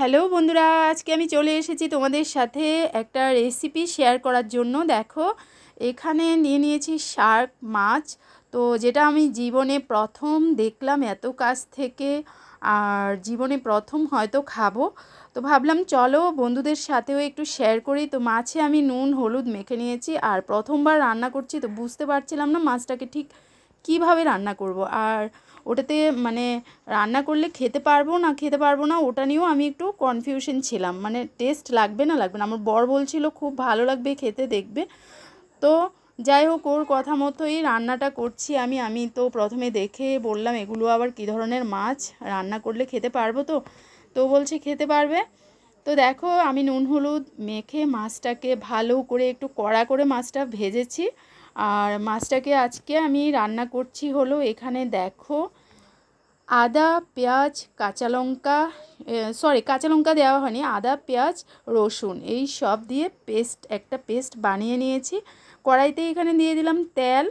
hello বন্ধুরা আজকে আমি চলে এসেছি তোমাদের সাথে একটা রেসিপি শেয়ার করার জন্য দেখো এখানে নিয়ে নিয়েছি শার্ক মাছ তো যেটা আমি জীবনে প্রথম দেখলাম এত কাছ থেকে আর জীবনে প্রথম হয়তো খাবো তো ভাবলাম চলো বন্ধুদের সাথেও একটু শেয়ার করি তো মাছে আমি নুন হলুদ মেখে নিয়েছি আর প্রথমবার রান্না করছি তো বুঝতে পারছিলাম না মাছটাকে ঠিক কিভাবে রান্না করব আর ওটাতে মানে রান্না করলে খেতে পারবো না খেতে পারবো না ওটা নিয়েও আমি একটু কনফিউশন ছিলাম মানে টেস্ট লাগবে না লাগবে না আমার বর বলছিল খুব ভালো লাগবে খেতে দেখবে তো যাই হোক ওর কথা মতোই রান্নাটা করছি আমি আমি তো প্রথমে দেখে বললাম এগুলো আবার কী ধরনের মাছ রান্না করলে খেতে পারবো তো তো বলছে খেতে পারবে তো দেখো আমি নুন হলুদ মেখে মাছটাকে ভালো করে একটু কড়া করে মাছটা ভেজেছি আর মাছটাকে আজকে আমি রান্না করছি হলো এখানে দেখো আদা পেঁয়াজ কাঁচা লঙ্কা সরি কাঁচা লঙ্কা দেওয়া হয়নি আদা পেঁয়াজ রসুন এই সব দিয়ে পেস্ট একটা পেস্ট বানিয়ে নিয়েছি কড়াইতে এখানে দিয়ে দিলাম তেল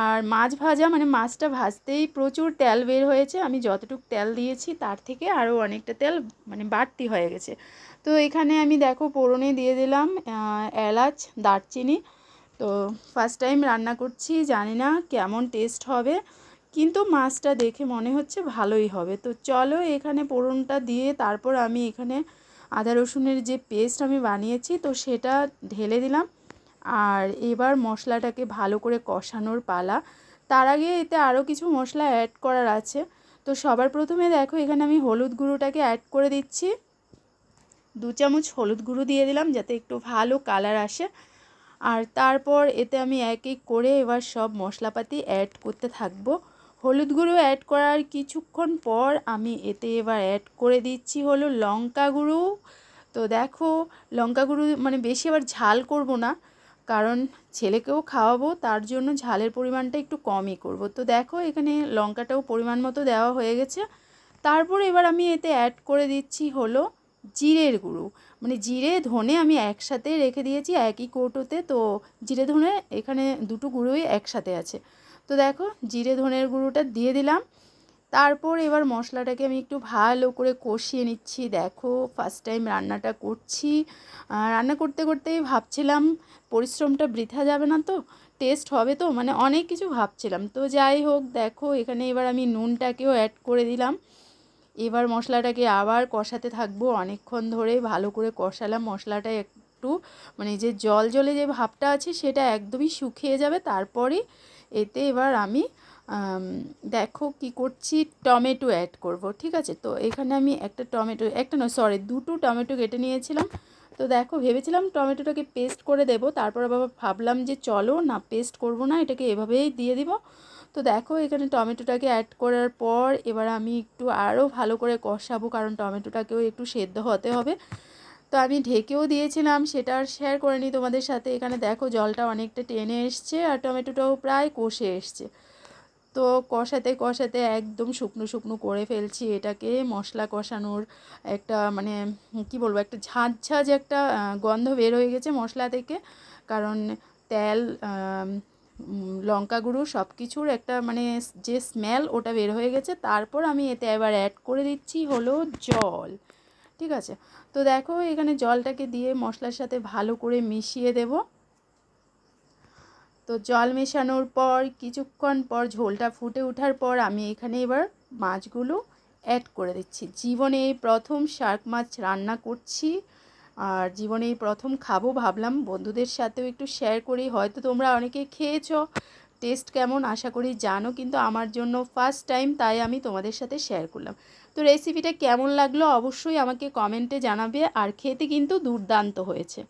আর মাছ ভাজা মানে মাছটা ভাজতেই প্রচুর তেল বের হয়েছে আমি যতটুকু তেল দিয়েছি তার থেকে আরও অনেকটা তেল মানে বাড়তি হয়ে গেছে তো এখানে আমি দেখো পোড়নে দিয়ে দিলাম এলাচ দারচিনি তো ফার্স্ট টাইম রান্না করছি জানি না কেমন টেস্ট হবে কিন্তু মাছটা দেখে মনে হচ্ছে ভালোই হবে তো চলো এখানে পোড়নটা দিয়ে তারপর আমি এখানে আদা রসুনের যে পেস্ট আমি বানিয়েছি তো সেটা ঢেলে দিলাম আর এবার মশলাটাকে ভালো করে কষানোর পালা তার আগে এতে আরও কিছু মশলা অ্যাড করার আছে তো সবার প্রথমে দেখো এখানে আমি হলুদ গুঁড়োটাকে অ্যাড করে দিচ্ছি দু চামচ হলুদ গুঁড়ো দিয়ে দিলাম যাতে একটু ভালো কালার আসে আর তারপর এতে আমি এক এক করে এবার সব মশলাপাতি অ্যাড করতে থাকব হলুদ গুঁড়ো অ্যাড করার কিছুক্ষণ পর আমি এতে এবার অ্যাড করে দিচ্ছি হলো লঙ্কা গুঁড়ো তো দেখো লঙ্কা গুঁড়ো মানে বেশি আবার ঝাল করব না কারণ ছেলেকেও খাওয়াবো তার জন্য ঝালের পরিমাণটা একটু কমই করব তো দেখো এখানে লঙ্কাটাও পরিমাণ মতো দেওয়া হয়ে গেছে তারপর এবার আমি এতে অ্যাড করে দিচ্ছি হলো জিরের গুঁড়ো মানে জিরে ধনে আমি একসাথে রেখে দিয়েছি একই কৌটোতে তো জিরে ধনে এখানে দুটো গুঁড়োই একসাথে আছে তো দেখো জিরে ধনের গুঁড়োটা দিয়ে দিলাম তারপর এবার মশলাটাকে আমি একটু ভালো করে কষিয়ে নিচ্ছি দেখো ফার্স্ট টাইম রান্নাটা করছি রান্না করতে করতেই ভাবছিলাম পরিশ্রমটা বৃথা যাবে না তো টেস্ট হবে তো মানে অনেক কিছু ভাবছিলাম তো যাই হোক দেখো এখানে এবার আমি নুনটাকেও অ্যাড করে দিলাম এবার মশলাটাকে আবার কষাতে থাকবো অনেকক্ষণ ধরে ভালো করে কষালাম মশলাটা একটু মানে যে জল জলে যে ভাবটা আছে সেটা একদমই শুকিয়ে যাবে তারপরে এতে এবার আমি দেখো কি করছি টমেটো অ্যাড করব ঠিক আছে তো এখানে আমি একটা টমেটো একটা নয় সরি দুটো টমেটো কেটে নিয়েছিলাম তো দেখো ভেবেছিলাম টমেটোটাকে পেস্ট করে দেব তারপর আবার ভাবলাম যে চলো না পেস্ট করব না এটাকে এভাবেই দিয়ে দিব তো দেখো এখানে টমেটোটাকে অ্যাড করার পর এবার আমি একটু আরও ভালো করে কষাবো কারণ টমেটোটাকেও একটু সেদ্ধ হতে হবে তো আমি ঢেকেও দিয়েছিলাম সেটা আর শেয়ার করে নিই তোমাদের সাথে এখানে দেখো জলটা অনেকটা টেনে এসছে আর টমেটোটাও প্রায় কষে এসছে তো কষাতে কষাতে একদম শুকনো শুকনো করে ফেলছি এটাকে মশলা কষানোর একটা মানে কি বলবো একটা ঝাঁঝ ঝাঁঝ একটা গন্ধ বের হয়ে গেছে মশলা থেকে কারণ তেল লঙ্কা গুঁড়ো সব কিছুর একটা মানে যে স্মেল ওটা বের হয়ে গেছে তারপর আমি এতে এবার অ্যাড করে দিচ্ছি হলো জল ঠিক আছে তো দেখো এখানে জলটাকে দিয়ে মশলার সাথে ভালো করে মিশিয়ে দেব তো জল মেশানোর পর কিছুক্ষণ পর ঝোলটা ফুটে ওঠার পর আমি এখানে এবার মাছগুলো অ্যাড করে দিচ্ছি জীবনে প্রথম শার্ক মাছ রান্না করছি আর জীবনে প্রথম খাবো ভাবলাম বন্ধুদের সাথেও একটু শেয়ার করি হয়তো তোমরা অনেকে খেয়েছো টেস্ট কেমন আশা করি জানো কিন্তু আমার জন্য ফার্স্ট টাইম তাই আমি তোমাদের সাথে শেয়ার করলাম তো রেসিপিটা কেমন লাগলো অবশ্যই আমাকে কমেন্টে জানাবে আর খেতে কিন্তু দুর্দান্ত হয়েছে